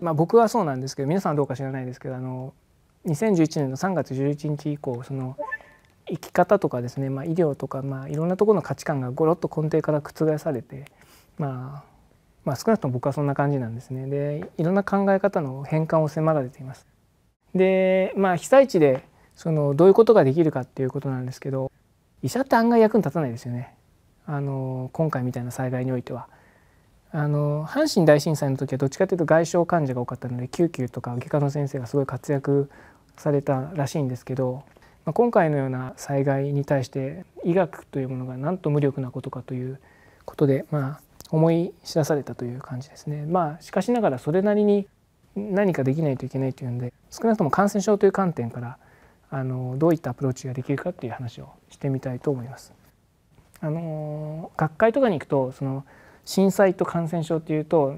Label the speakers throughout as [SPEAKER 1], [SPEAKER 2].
[SPEAKER 1] まあ、僕はそうなんですけど皆さんどうか知らないですけどあの2011年の3月11日以降その生き方とかですね、まあ、医療とか、まあ、いろんなところの価値観がごろっと根底から覆されて、まあ、まあ少なくとも僕はそんな感じなんですねでいろんな考え方の変換を迫られています。で、まあ、被災地でそのどういうことができるかっていうことなんですけど医者って案外役に立たないですよねあの今回みたいな災害においては。あの阪神大震災の時はどっちかというと外傷患者が多かったので救急とか外科の先生がすごい活躍されたらしいんですけど、まあ、今回のような災害に対して医学というものがなんと無力なことかということで、まあ、思い知らされたという感じですね。まあ、しかしながらそれなりに何かできないといけないというので少なくとも感染症という観点からあのどういったアプローチができるかっていう話をしてみたいと思います。あの学会とかに行くとその震災と感染症っていうと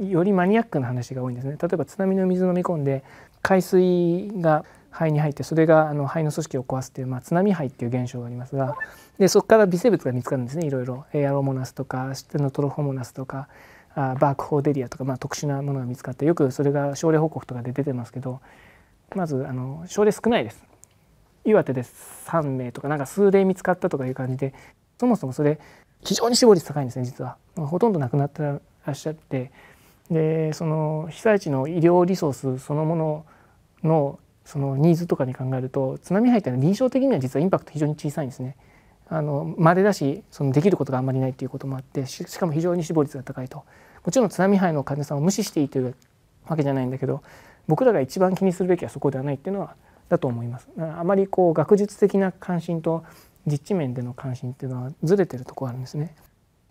[SPEAKER 1] よりマニアックな話が多いんですね例えば津波の水飲み込んで海水が肺に入ってそれがあの肺の組織を壊すっていう、まあ、津波肺っていう現象がありますがでそこから微生物が見つかるんですねいろいろエアロモナスとかシテノトロホモナスとかあバークホーデリアとか、まあ、特殊なものが見つかってよくそれが症例報告とかで出てますけどまずあの症例少ないです岩手で3名とかなんか数例見つかったとかいう感じでそもそもそれ非常に死亡率高いんですね実は。ほとんど亡くなってらっしゃってでその被災地の医療リソースそのもののそのニーズとかに考えると津波入ったの臨床的には実はインパクト非常に小さいんですね。あの稀だしそのできることがあんまりないっていうこともあってしかも非常に死亡率が高いともちろん津波肺の患者さんを無視していいというわけじゃないんだけど僕らが一番気にするべきはそこではないっていうのはだと思います。あまりこう学術的な関心と実地面での関心っていうのはずれてるとこあるんですね。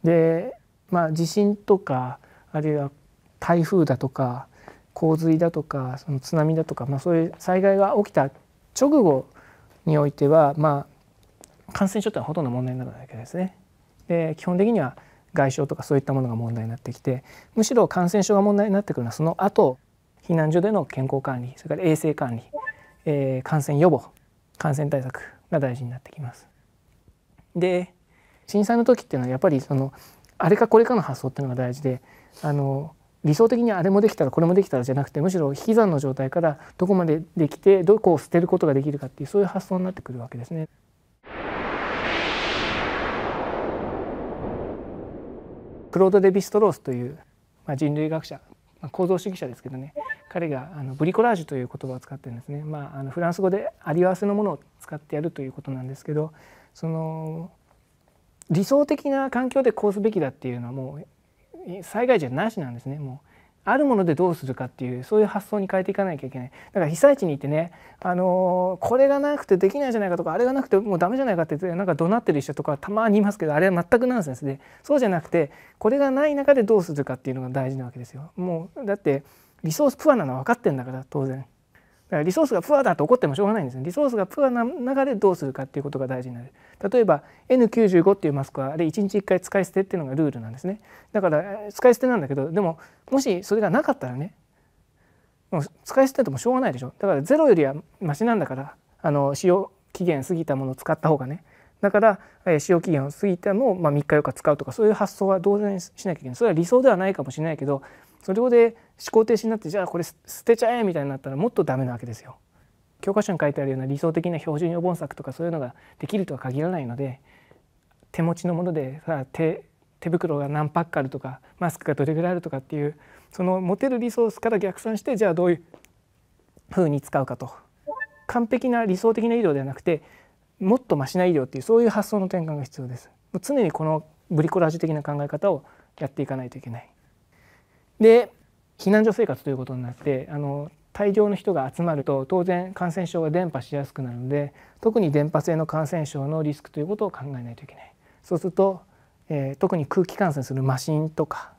[SPEAKER 1] で、まあ、地震とかあるいは台風だとか洪水だとかその津波だとか、まあ、そういう災害が起きた直後においては、まあ、感染症というのはほとんど問題になるわけですね。で基本的には外傷とかそういったものが問題になってきてむしろ感染症が問題になってくるのはその後避難所での健康管理それから衛生管理、えー、感染予防感染対策が大事になってきます。で震災の時っていうのはやっぱりそのあれかこれかの発想っていうのが大事であの理想的にあれもできたらこれもできたらじゃなくてむしろ引き算の状態からどこまでできてどこを捨てることができるかっていうそういう発想になってくるわけですね。クロード・デ・ビストロースという、まあ、人類学者、まあ、構造主義者ですけどね彼があのブリコラージュという言葉を使ってるんですね、まあ、あのフランス語でありわせのものを使ってやるということなんですけどその理想的な環境でこうすべきだっていうのはもう災害じゃなしなんですねもうあるものでどうするかっていうそういう発想に変えていかなきゃいけないだから被災地に行ってね、あのー、これがなくてできないじゃないかとかあれがなくてもうダメじゃないかってなんか怒鳴ってる人とかたまにいますけどあれは全くナンセンスでそうじゃなくてこれがない中でどうするかっていうのが大事なわけですよ。もうだってリソースプアなのは分かってんだから当然リソースがプアだと怒ってもしょうがないんですねリソースがプアな中でどうするかっていうことが大事になる例えば N95 っていうマスクはあれ1日1回使い捨てっていうのがルールなんですねだから使い捨てなんだけどでももしそれがなかったらねもう使い捨ててもしょうがないでしょだからゼロよりはマシなんだからあの使用期限過ぎたものを使った方がねだから、え使用期限を過ぎても、まあ、3日4日使うとかそういう発想は当然しなきゃいけないそれは理想ではないかもしれないけどそれで思考停止になってじゃあこれ捨てちゃえみたいになったらもっとダメなわけですよ。教科書に書いてあるような理想的な標準予防策とかそういうのができるとは限らないので手持ちのものでさ手手袋が何パックあるとかマスクがどれぐらいあるとかっていうその持てるリソースから逆算してじゃあどういうふうに使うかと完璧な理想的な医療ではなくてもっとマシな医療っていうそういう発想の転換が必要です。常にこのブリコラージュ的な考え方をやっていかないといけない。で避難所生活ということになってあの大量の人が集まると当然感染症が伝播しやすくなるので特に伝播性の感染症のリスクということを考えないといけない。そうすると、えー、特に空気感染するマシンとか、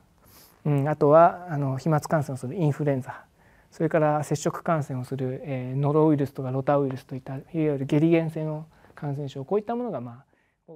[SPEAKER 1] うん、あとはあの飛沫感染をするインフルエンザそれから接触感染をする、えー、ノロウイルスとかロタウイルスといったいわゆるゲリゲン性の感染症こういったものがまあ